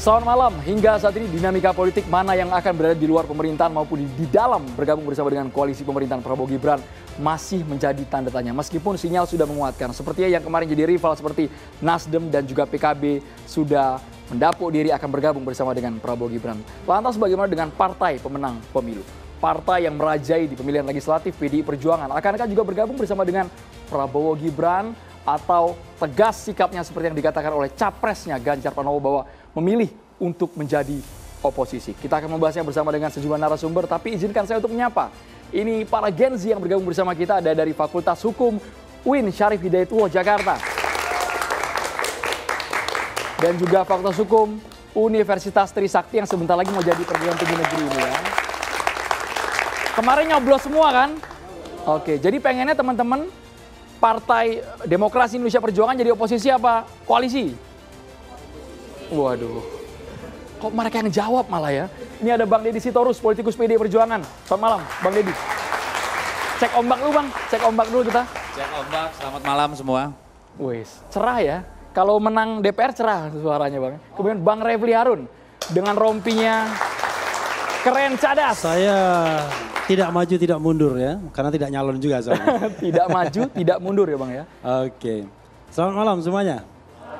Selamat malam, hingga saat ini dinamika politik mana yang akan berada di luar pemerintahan maupun di, dalam bergabung bersama dengan koalisi pemerintahan Prabowo Gibran masih menjadi tanda tanya. Meskipun sinyal sudah menguatkan, sepertinya yang kemarin jadi rival seperti Nasdem dan juga PKB sudah mendapuk diri akan bergabung bersama dengan Prabowo Gibran. Lantas bagaimana dengan partai pemenang pemilu? Partai yang merajai di pemilihan legislatif PDI Perjuangan akankah juga bergabung bersama dengan Prabowo Gibran atau tegas sikapnya seperti yang dikatakan oleh capresnya Ganjar Pranowo bahwa memilih untuk menjadi oposisi. Kita akan membahasnya bersama dengan sejumlah narasumber, tapi izinkan saya untuk menyapa. Ini para Gen Z yang bergabung bersama kita ada dari Fakultas Hukum UIN Syarif Hidayatullah Jakarta. Dan juga Fakultas Hukum Universitas Trisakti yang sebentar lagi mau jadi perguruan tinggi negeri ini ya. Kemarin nyoblos semua kan? Oke, jadi pengennya teman-teman Partai Demokrasi Indonesia Perjuangan jadi oposisi apa? Koalisi? Waduh. Kok mereka yang jawab malah ya? Ini ada Bang Deddy Sitorus, politikus PD Perjuangan. Selamat malam, Bang Deddy. Cek ombak dulu Bang, cek ombak dulu kita. Cek ombak, selamat malam semua. Wis, cerah ya. Kalau menang DPR cerah suaranya Bang. Kemudian Bang Refli Harun dengan rompinya keren cadas. Saya tidak maju tidak mundur ya, karena tidak nyalon juga saya. tidak maju tidak mundur ya bang ya. Oke, selamat malam semuanya.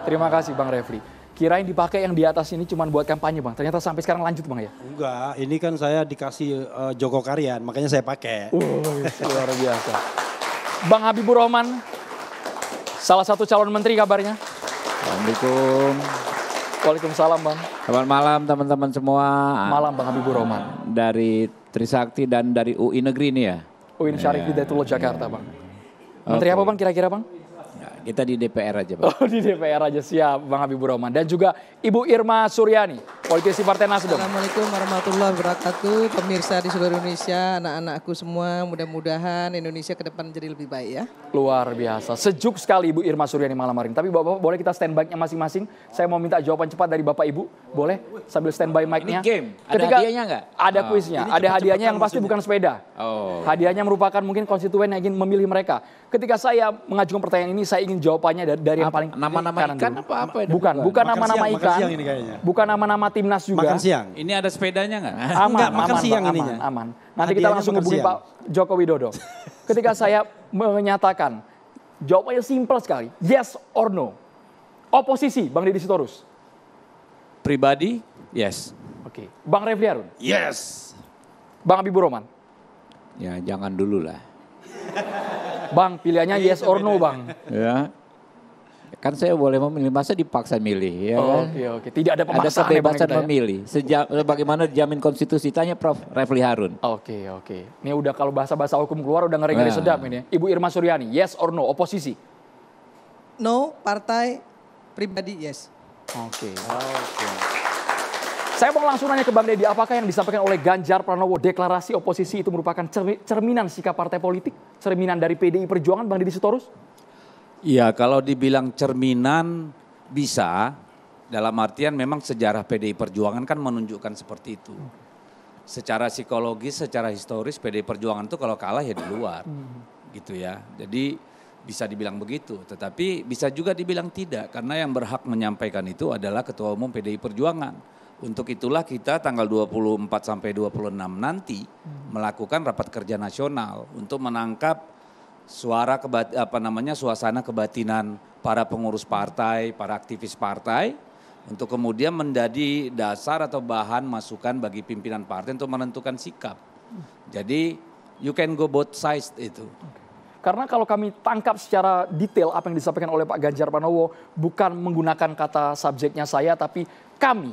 Terima kasih bang Refli. Kirain dipakai yang di atas ini cuma buat kampanye bang. Ternyata sampai sekarang lanjut bang ya? Enggak, ini kan saya dikasih uh, Joko Karyan, makanya saya pakai. Uh, luar biasa. Bang Habibur Rahman, salah satu calon menteri kabarnya. Assalamualaikum. Waalaikumsalam Bang. Selamat malam teman-teman semua. Malam Bang Habibur Rahman. Dari Trisakti dan dari UI Negeri ini ya? UIN Syarif iya. Hidayatullah ya, Jakarta Bang. Iya. Menteri okay. apa Bang kira-kira Bang? kita di DPR aja Pak. Oh di DPR aja, siap Bang Habibur Rahman. Dan juga Ibu Irma Suryani, politisi Partai Nasdem. Assalamualaikum warahmatullahi wabarakatuh. Pemirsa di seluruh Indonesia, anak-anakku semua, mudah-mudahan Indonesia ke depan jadi lebih baik ya. Luar biasa, sejuk sekali Ibu Irma Suryani malam hari ini. Tapi Bapak-Bapak boleh kita standby-nya masing-masing. Saya mau minta jawaban cepat dari Bapak Ibu, boleh? Sambil standby mic-nya. Ini game, ada Ketika hadiahnya nggak? Ada oh. kuisnya, oh. ada hadiahnya yang pasti bukan sepeda. Oh. Hadiahnya merupakan mungkin konstituen yang ingin memilih mereka. Ketika saya mengajukan pertanyaan ini, saya ingin ingin jawabannya dari, dari yang paling nama-nama ikan dulu. apa apa ya, Bukan, bukan, nama-nama ikan. Siang ini Bukan nama-nama timnas juga. Makan siang. Ini ada sepedanya nggak? Aman, Enggak, makan aman, siang aman. Nanti kita langsung hubungi Pak Joko Widodo. Ketika saya menyatakan jawabannya simpel sekali, yes or no. Oposisi Bang Deddy Sitorus. Pribadi, yes. Oke. Okay. Bang Refli Arun Yes. Bang Abi Roman. Ya jangan dulu lah. Bang, pilihannya iya, yes or no, Bang. Ya. Kan saya boleh memilih, masa dipaksa milih ya oh, kan? Oke, oke. Tidak ada pemaksaan Ada kebebasan ya, memilih. Sejak bagaimana dijamin konstitusi tanya Prof Refli Harun. Oke, oke. Ini udah kalau bahasa-bahasa hukum keluar udah ngeri-ngeri nah. sedap ini. Ibu Irma Suryani, yes or no oposisi? No, partai pribadi yes. Oke. Okay. Oke. Okay. Saya mau langsung nanya ke Bang Deddy, apakah yang disampaikan oleh Ganjar Pranowo deklarasi oposisi itu merupakan cerminan sikap partai politik? Cerminan dari PDI Perjuangan, Bang Deddy Sitorus? Iya, kalau dibilang cerminan bisa. Dalam artian memang sejarah PDI Perjuangan kan menunjukkan seperti itu. Secara psikologis, secara historis PDI Perjuangan itu kalau kalah ya di luar. Hmm. Gitu ya. Jadi bisa dibilang begitu, tetapi bisa juga dibilang tidak karena yang berhak menyampaikan itu adalah ketua umum PDI Perjuangan untuk itulah kita tanggal 24 sampai 26 nanti melakukan rapat kerja nasional untuk menangkap suara kebat, apa namanya suasana kebatinan para pengurus partai, para aktivis partai untuk kemudian menjadi dasar atau bahan masukan bagi pimpinan partai untuk menentukan sikap. Jadi you can go both sides itu. Karena kalau kami tangkap secara detail apa yang disampaikan oleh Pak Ganjar Pranowo bukan menggunakan kata subjeknya saya tapi kami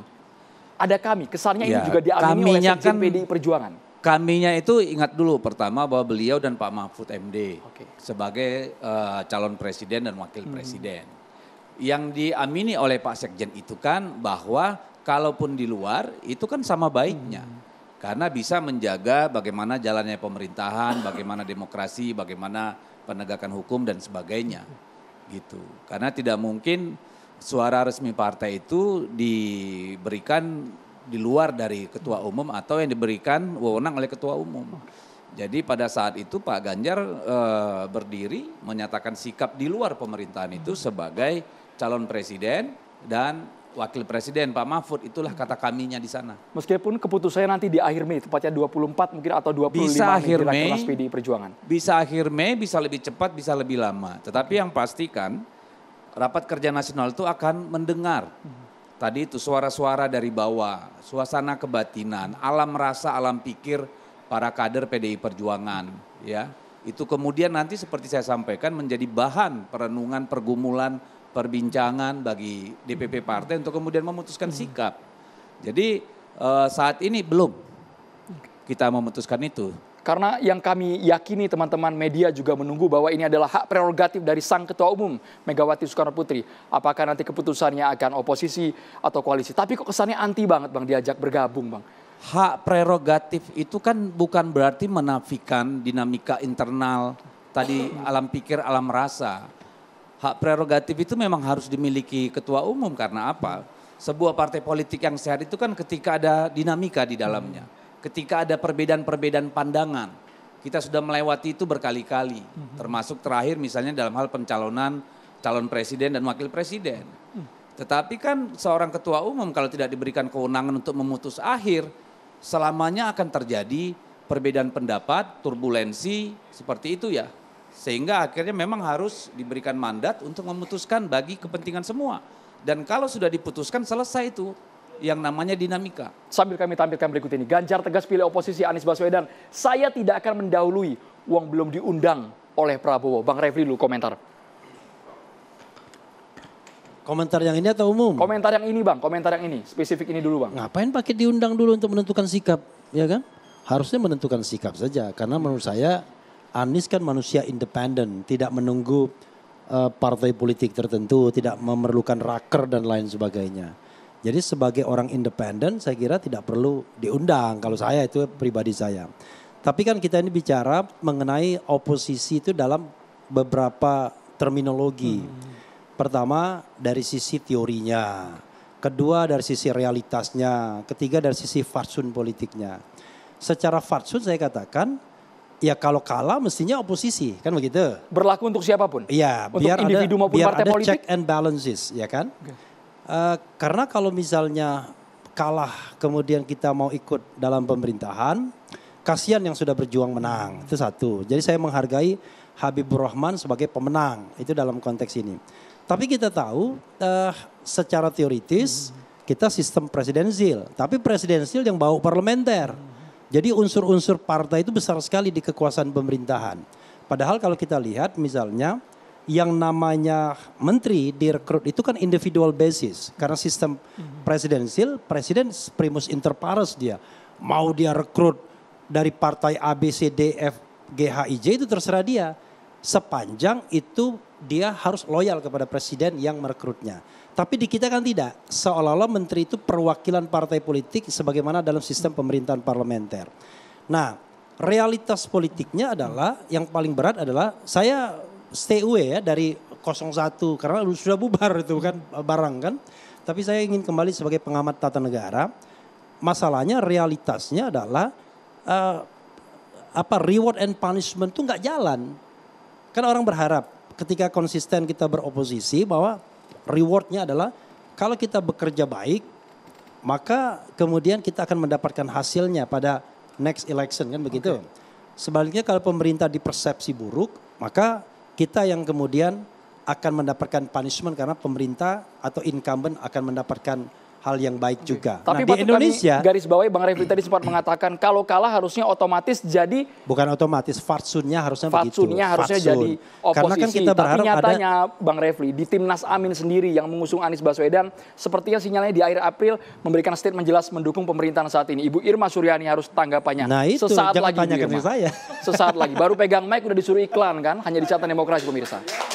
ada kami. Kesannya ya, ini juga diamini oleh kan, PDI Perjuangan. Kaminya itu ingat dulu pertama bahwa beliau dan Pak Mahfud MD okay. sebagai uh, calon presiden dan wakil hmm. presiden. Yang diamini oleh Pak Sekjen itu kan bahwa kalaupun di luar itu kan sama baiknya. Hmm. Karena bisa menjaga bagaimana jalannya pemerintahan, bagaimana demokrasi, bagaimana penegakan hukum dan sebagainya. Gitu. Karena tidak mungkin suara resmi partai itu diberikan di luar dari ketua umum atau yang diberikan wewenang oleh ketua umum. Jadi pada saat itu Pak Ganjar e, berdiri menyatakan sikap di luar pemerintahan itu sebagai calon presiden dan wakil presiden Pak Mahfud itulah kata kaminya di sana. Meskipun keputusannya nanti di akhir Mei tepatnya 24 mungkin atau 25 bisa akhir Mei, Mei Perjuangan. Bisa akhir Mei, bisa lebih cepat, bisa lebih lama. Tetapi yang pastikan Rapat kerja nasional itu akan mendengar tadi itu suara-suara dari bawah, suasana kebatinan, alam rasa, alam pikir para kader PDI Perjuangan, ya. Itu kemudian nanti seperti saya sampaikan menjadi bahan perenungan, pergumulan, perbincangan bagi DPP partai untuk kemudian memutuskan sikap. Jadi eh, saat ini belum kita memutuskan itu. Karena yang kami yakini teman-teman media juga menunggu bahwa ini adalah hak prerogatif dari sang ketua umum Megawati Soekarno Putri. Apakah nanti keputusannya akan oposisi atau koalisi. Tapi kok kesannya anti banget Bang diajak bergabung Bang. Hak prerogatif itu kan bukan berarti menafikan dinamika internal tadi alam pikir alam rasa. Hak prerogatif itu memang harus dimiliki ketua umum karena apa? Sebuah partai politik yang sehat itu kan ketika ada dinamika di dalamnya. Hmm ketika ada perbedaan-perbedaan pandangan. Kita sudah melewati itu berkali-kali, mhm. termasuk terakhir misalnya dalam hal pencalonan calon presiden dan wakil presiden. Mhm. Tetapi kan seorang ketua umum kalau tidak diberikan kewenangan untuk memutus akhir, selamanya akan terjadi perbedaan pendapat, turbulensi seperti itu ya. Sehingga akhirnya memang harus diberikan mandat untuk memutuskan bagi kepentingan semua. Dan kalau sudah diputuskan selesai itu, yang namanya dinamika. Sambil kami tampilkan berikut ini, Ganjar tegas pilih oposisi Anies Baswedan. Saya tidak akan mendahului, uang belum diundang oleh Prabowo. Bang Refli dulu komentar. Komentar yang ini atau umum? Komentar yang ini bang, komentar yang ini, spesifik ini dulu bang. Ngapain pakai diundang dulu untuk menentukan sikap, ya kan? Harusnya menentukan sikap saja, karena menurut saya Anies kan manusia independen, tidak menunggu eh, partai politik tertentu, tidak memerlukan raker dan lain sebagainya jadi sebagai orang independen saya kira tidak perlu diundang kalau saya itu pribadi saya. Tapi kan kita ini bicara mengenai oposisi itu dalam beberapa terminologi. Hmm. Pertama dari sisi teorinya, kedua dari sisi realitasnya, ketiga dari sisi farsun politiknya. Secara farsun saya katakan ya kalau kalah mestinya oposisi kan begitu. Berlaku untuk siapapun. Iya, biar individu ada, maupun biar partai ada politik. check and balances ya kan. Okay Eh, karena kalau misalnya kalah kemudian kita mau ikut dalam pemerintahan, kasihan yang sudah berjuang menang. Itu satu. Jadi saya menghargai Habibur Rahman sebagai pemenang. Itu dalam konteks ini. Tapi kita tahu uh, secara teoritis kita sistem presidensil, tapi presidensil yang bau parlementer. Jadi unsur-unsur partai itu besar sekali di kekuasaan pemerintahan. Padahal kalau kita lihat misalnya yang namanya menteri direkrut itu kan individual basis karena sistem presidensil presiden primus inter pares dia mau dia rekrut dari partai A B C D F G H I J itu terserah dia sepanjang itu dia harus loyal kepada presiden yang merekrutnya tapi di kita kan tidak seolah-olah menteri itu perwakilan partai politik sebagaimana dalam sistem pemerintahan parlementer nah realitas politiknya adalah yang paling berat adalah saya stay away ya dari 01 karena sudah bubar itu kan barang kan. Tapi saya ingin kembali sebagai pengamat tata negara. Masalahnya realitasnya adalah uh, apa reward and punishment itu nggak jalan. Kan orang berharap ketika konsisten kita beroposisi bahwa rewardnya adalah kalau kita bekerja baik maka kemudian kita akan mendapatkan hasilnya pada next election kan begitu. Okay. Sebaliknya kalau pemerintah dipersepsi buruk maka kita yang kemudian akan mendapatkan punishment karena pemerintah atau incumbent akan mendapatkan hal yang baik juga. Tapi nah, di Indonesia garis bawahi Bang Refli tadi sempat mengatakan kalau kalah harusnya otomatis jadi bukan otomatis fatsunnya harusnya fatsunnya begitu. harusnya Fatsun. jadi oposisi. Karena kan kita berharap Tapi nyatanya ada... Bang Refli di timnas Amin sendiri yang mengusung Anies Baswedan sepertinya sinyalnya di akhir April memberikan statement jelas mendukung pemerintahan saat ini. Ibu Irma Suryani harus tanggapannya. Nah itu Sesaat jangan lagi, tanya ke saya. Sesaat lagi baru pegang mic udah disuruh iklan kan hanya di catatan demokrasi pemirsa.